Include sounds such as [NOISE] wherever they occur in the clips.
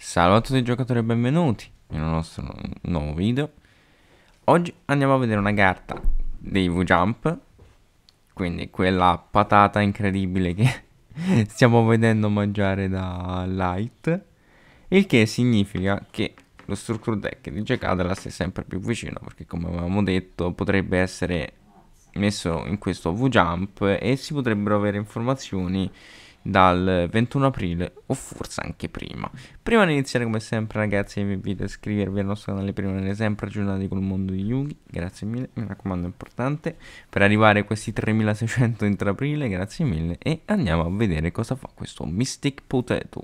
Salve a tutti i giocatori e benvenuti in un nostro nuovo video Oggi andiamo a vedere una carta dei V-Jump Quindi quella patata incredibile che [LAUGHS] stiamo vedendo mangiare da Light Il che significa che lo structure deck di Jekadala sta sempre più vicino Perché come avevamo detto potrebbe essere messo in questo V-Jump e si potrebbero avere informazioni dal 21 aprile o forse anche prima. Prima di iniziare come sempre ragazzi vi invito a iscrivervi al nostro canale per rimanere sempre aggiornati col mondo di Yugi, grazie mille, mi raccomando è importante, per arrivare a questi 3600 entro aprile, grazie mille e andiamo a vedere cosa fa questo Mystic Potato.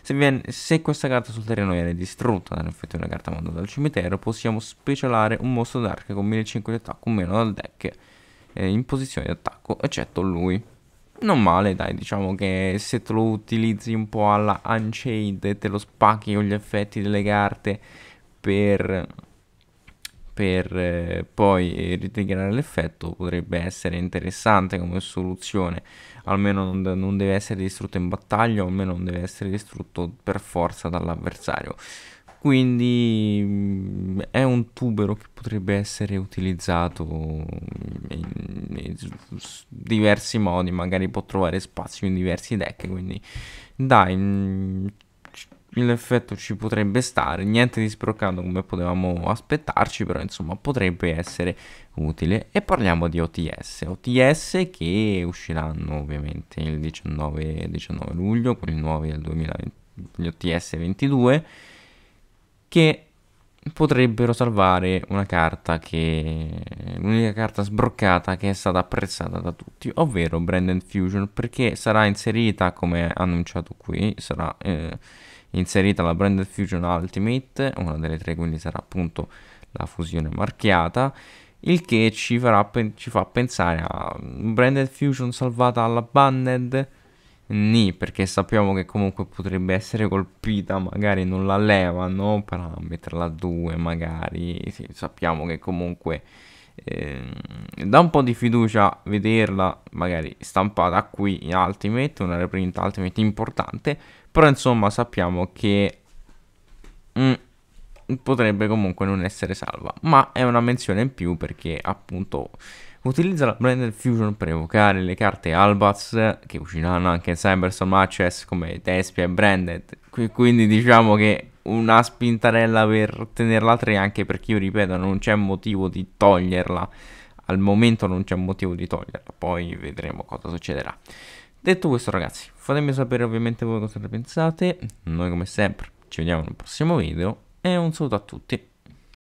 Se, viene, se, questa carta sul terreno viene distrutta dall'effetto di una carta mandata dal cimitero, possiamo specialare un mostro dark con 1500 di attacco o meno dal deck eh, in posizione di attacco, eccetto lui non male, dai, diciamo che se te lo utilizzi un po' alla Unchained e te lo spacchi con gli effetti delle carte per, per eh, poi ritriggerare l'effetto, potrebbe essere interessante come soluzione. Almeno non, non deve essere distrutto in battaglia, o almeno non deve essere distrutto per forza dall'avversario quindi è un tubero che potrebbe essere utilizzato in, in diversi modi, magari può trovare spazio in diversi deck, quindi dai, mm, l'effetto ci potrebbe stare, niente di sbroccato come potevamo aspettarci, però insomma potrebbe essere utile. E parliamo di OTS, OTS che usciranno ovviamente il 19, 19 luglio con nuovi del 2020, gli OTS 22 che potrebbero salvare una carta che l'unica carta sbroccata che è stata apprezzata da tutti, ovvero Brandon Fusion, perché sarà inserita come annunciato qui, sarà eh, inserita la Brandon Fusion Ultimate, una delle tre, quindi sarà appunto la fusione marchiata, il che ci, farà, ci fa pensare a Branded Fusion salvata alla Banned Ni perché sappiamo che comunque potrebbe essere colpita, magari non la levano però metterla a 2, magari sì, sappiamo che comunque eh, dà un po' di fiducia vederla magari stampata qui in Ultimate, una reprint Ultimate importante, però insomma sappiamo che mm, potrebbe comunque non essere salva, ma è una menzione in più perché appunto Utilizza la Blended Fusion per evocare le carte Albats che usciranno anche in Cyberstorm Access come Tespia e Branded. Quindi diciamo che una spintarella per tenerla 3 anche perché io ripeto non c'è motivo di toglierla. Al momento non c'è motivo di toglierla, poi vedremo cosa succederà. Detto questo ragazzi, fatemi sapere ovviamente voi cosa ne pensate. Noi come sempre ci vediamo nel prossimo video e un saluto a tutti.